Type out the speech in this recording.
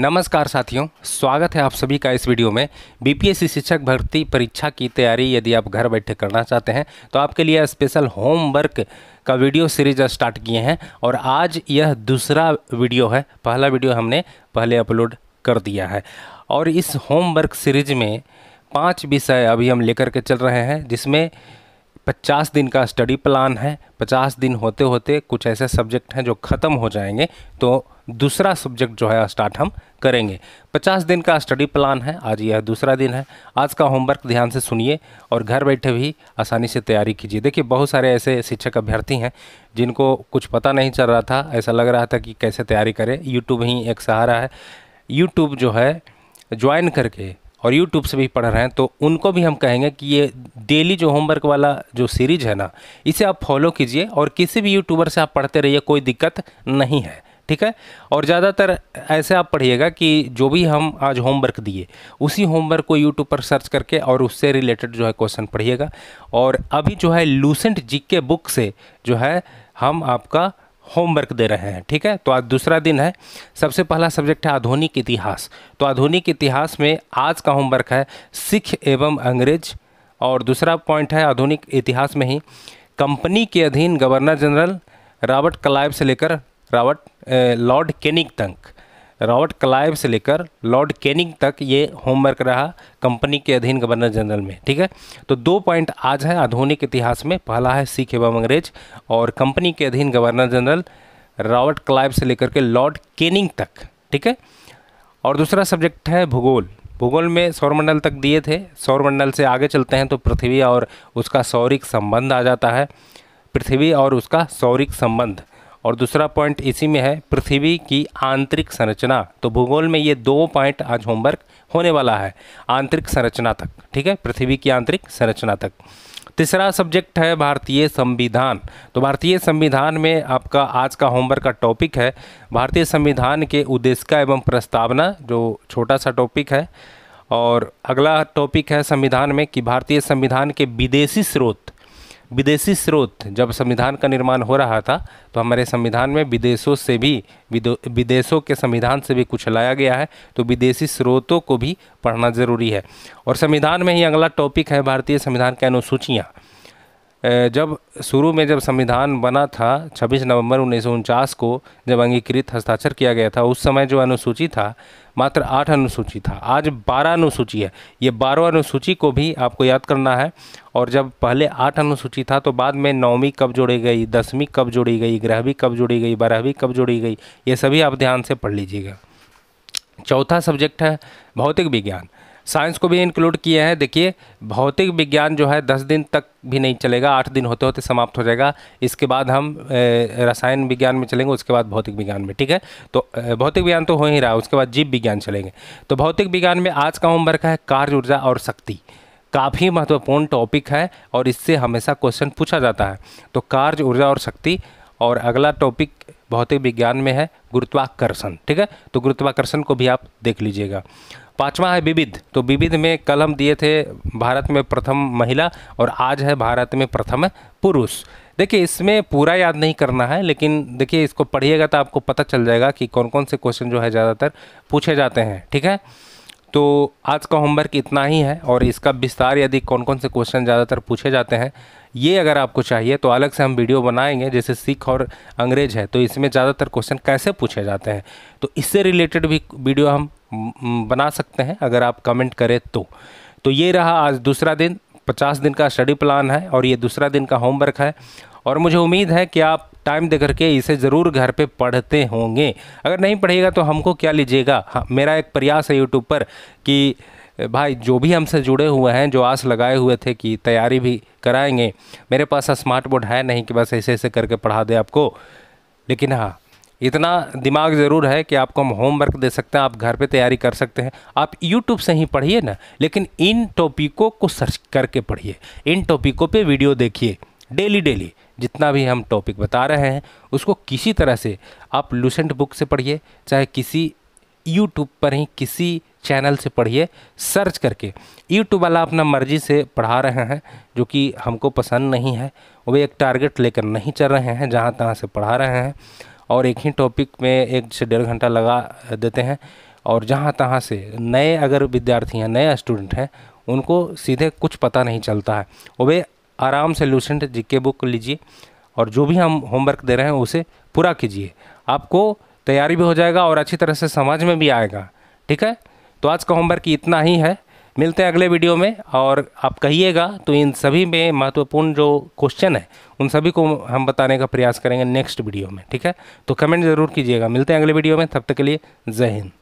नमस्कार साथियों स्वागत है आप सभी का इस वीडियो में बीपीएससी शिक्षक भर्ती परीक्षा की तैयारी यदि आप घर बैठे करना चाहते हैं तो आपके लिए स्पेशल होमवर्क का वीडियो सीरीज स्टार्ट किए हैं और आज यह दूसरा वीडियो है पहला वीडियो हमने पहले अपलोड कर दिया है और इस होमवर्क सीरीज में पाँच विषय अभी हम लेकर के चल रहे हैं जिसमें 50 दिन का स्टडी प्लान है 50 दिन होते होते कुछ ऐसे सब्जेक्ट हैं जो ख़त्म हो जाएंगे तो दूसरा सब्जेक्ट जो है स्टार्ट हम करेंगे 50 दिन का स्टडी प्लान है आज यह दूसरा दिन है आज का होमवर्क ध्यान से सुनिए और घर बैठे भी आसानी से तैयारी कीजिए देखिए बहुत सारे ऐसे शिक्षक अभ्यर्थी हैं जिनको कुछ पता नहीं चल रहा था ऐसा लग रहा था कि कैसे तैयारी करें यूट्यूब ही एक सहारा है यूट्यूब जो है ज्वाइन करके और यूट्यूब से भी पढ़ रहे हैं तो उनको भी हम कहेंगे कि ये डेली जो होमवर्क वाला जो सीरीज है ना इसे आप फॉलो कीजिए और किसी भी यूट्यूबर से आप पढ़ते रहिए कोई दिक्कत नहीं है ठीक है और ज़्यादातर ऐसे आप पढ़िएगा कि जो भी हम आज होमवर्क दिए उसी होमवर्क को यूट्यूब पर सर्च करके और उससे रिलेटेड जो है क्वेश्चन पढ़िएगा और अभी जो है लूसेंट जी के बुक से जो है हम आपका होमवर्क दे रहे हैं ठीक है तो आज दूसरा दिन है सबसे पहला सब्जेक्ट है आधुनिक इतिहास तो आधुनिक इतिहास में आज का होमवर्क है सिख एवं अंग्रेज और दूसरा पॉइंट है आधुनिक इतिहास में ही कंपनी के अधीन गवर्नर जनरल रॉबर्ट क्लाइव से लेकर रॉबर्ट लॉर्ड केनिक तक रॉबर्ट क्लाइव से लेकर लॉर्ड कैनिंग तक ये होमवर्क रहा कंपनी के अधीन गवर्नर जनरल में ठीक है तो दो पॉइंट आज है आधुनिक इतिहास में पहला है सिख एवं अंग्रेज और कंपनी के अधीन गवर्नर जनरल रॉबर्ट क्लाइव से लेकर के लॉर्ड कैनिंग तक ठीक है और दूसरा सब्जेक्ट है भूगोल भूगोल में सौरमंडल तक दिए थे सौरमंडल से आगे चलते हैं तो पृथ्वी और उसका सौरिक संबंध आ जाता है पृथ्वी और उसका सौरिक संबंध और दूसरा पॉइंट इसी में है पृथ्वी की आंतरिक संरचना तो भूगोल में ये दो पॉइंट आज होमवर्क होने वाला है आंतरिक संरचना तक ठीक है पृथ्वी की आंतरिक संरचना तक तीसरा सब्जेक्ट है भारतीय संविधान तो भारतीय संविधान में आपका आज का होमवर्क का टॉपिक है भारतीय संविधान के उद्देशिका एवं प्रस्तावना जो छोटा सा टॉपिक है और अगला टॉपिक है संविधान में कि भारतीय संविधान के विदेशी स्रोत विदेशी स्रोत जब संविधान का निर्माण हो रहा था तो हमारे संविधान में विदेशों से भी विदेशों के संविधान से भी कुछ लाया गया है तो विदेशी स्रोतों को भी पढ़ना ज़रूरी है और संविधान में ही अगला टॉपिक है भारतीय संविधान की अनुसूचियाँ जब शुरू में जब संविधान बना था 26 नवंबर उन्नीस को जब अंगीकृत हस्ताक्षर किया गया था उस समय जो अनुसूची था मात्र आठ अनुसूची था आज बारह अनुसूची है ये बारह अनुसूची को भी आपको याद करना है और जब पहले आठ अनुसूची था तो बाद में नौवीं कब जोड़ी गई दसवीं कब जोड़ी गई ग्रहवीं कब जोड़ी गई बारहवीं कब जोड़ी गई ये सभी आप ध्यान से पढ़ लीजिएगा चौथा सब्जेक्ट है भौतिक विज्ञान साइंस को भी इंक्लूड किए हैं देखिए भौतिक विज्ञान जो है दस दिन तक भी नहीं चलेगा आठ दिन होते होते समाप्त हो जाएगा इसके बाद हम रसायन विज्ञान में चलेंगे उसके बाद भौतिक विज्ञान में ठीक है तो भौतिक विज्ञान तो हो ही रहा है उसके बाद जीव विज्ञान चलेंगे तो भौतिक विज्ञान में आज का होमवर्क है कार्य ऊर्जा और शक्ति काफ़ी महत्वपूर्ण टॉपिक है और इससे हमेशा क्वेश्चन पूछा जाता है तो कार्य ऊर्जा और शक्ति और अगला टॉपिक भौतिक विज्ञान में है गुरुत्वाकर्षण ठीक है तो गुरुत्वाकर्षण को भी आप देख लीजिएगा पांचवा है विविध तो विविध में कल हम दिए थे भारत में प्रथम महिला और आज है भारत में प्रथम पुरुष देखिए इसमें पूरा याद नहीं करना है लेकिन देखिए इसको पढ़िएगा तो आपको पता चल जाएगा कि कौन कौन से क्वेश्चन जो है ज़्यादातर पूछे जाते हैं ठीक है तो आज का होमवर्क इतना ही है और इसका विस्तार यदि कौन कौन से क्वेश्चन ज़्यादातर पूछे जाते हैं ये अगर आपको चाहिए तो अलग से हम वीडियो बनाएंगे जैसे सिख और अंग्रेज है तो इसमें ज़्यादातर क्वेश्चन कैसे पूछे जाते हैं तो इससे रिलेटेड भी वीडियो हम बना सकते हैं अगर आप कमेंट करें तो तो ये रहा आज दूसरा दिन पचास दिन का स्टडी प्लान है और ये दूसरा दिन का होमवर्क है और मुझे उम्मीद है कि आप टाइम दे करके इसे ज़रूर घर पे पढ़ते होंगे अगर नहीं पढ़ेगा तो हमको क्या लीजिएगा हाँ, मेरा एक प्रयास है यूट्यूब पर कि भाई जो भी हमसे जुड़े हुए हैं जो आस लगाए हुए थे कि तैयारी भी कराएंगे मेरे पास स्मार्ट बोर्ड है नहीं कि बस ऐसे ऐसे करके पढ़ा दे आपको लेकिन हाँ इतना दिमाग ज़रूर है कि आपको हम होमवर्क दे सकते हैं आप घर पे तैयारी कर सकते हैं आप यूट्यूब से ही पढ़िए ना लेकिन इन टॉपिकों को सर्च करके पढ़िए इन टॉपिकों पे वीडियो देखिए डेली डेली जितना भी हम टॉपिक बता रहे हैं उसको किसी तरह से आप लूसेंट बुक से पढ़िए चाहे किसी यूट्यूब पर ही किसी चैनल से पढ़िए सर्च करके यूट्यूब वाला अपना मर्जी से पढ़ा रहे हैं जो कि हमको पसंद नहीं है वो एक टारगेट लेकर नहीं चल रहे हैं जहाँ तहाँ से पढ़ा रहे हैं और एक ही टॉपिक में एक से डेढ़ घंटा लगा देते हैं और जहाँ तहाँ से नए अगर विद्यार्थी हैं नए स्टूडेंट हैं उनको सीधे कुछ पता नहीं चलता है वे आराम से लूसेंट जिक्के बुक लीजिए और जो भी हम होमवर्क दे रहे हैं उसे पूरा कीजिए आपको तैयारी भी हो जाएगा और अच्छी तरह से समझ में भी आएगा ठीक है तो आज का होमवर्क इतना ही है मिलते हैं अगले वीडियो में और आप कहिएगा तो इन सभी में महत्वपूर्ण जो क्वेश्चन है उन सभी को हम बताने का प्रयास करेंगे नेक्स्ट वीडियो में ठीक है तो कमेंट ज़रूर कीजिएगा मिलते हैं अगले वीडियो में तब तक के लिए जय हिंद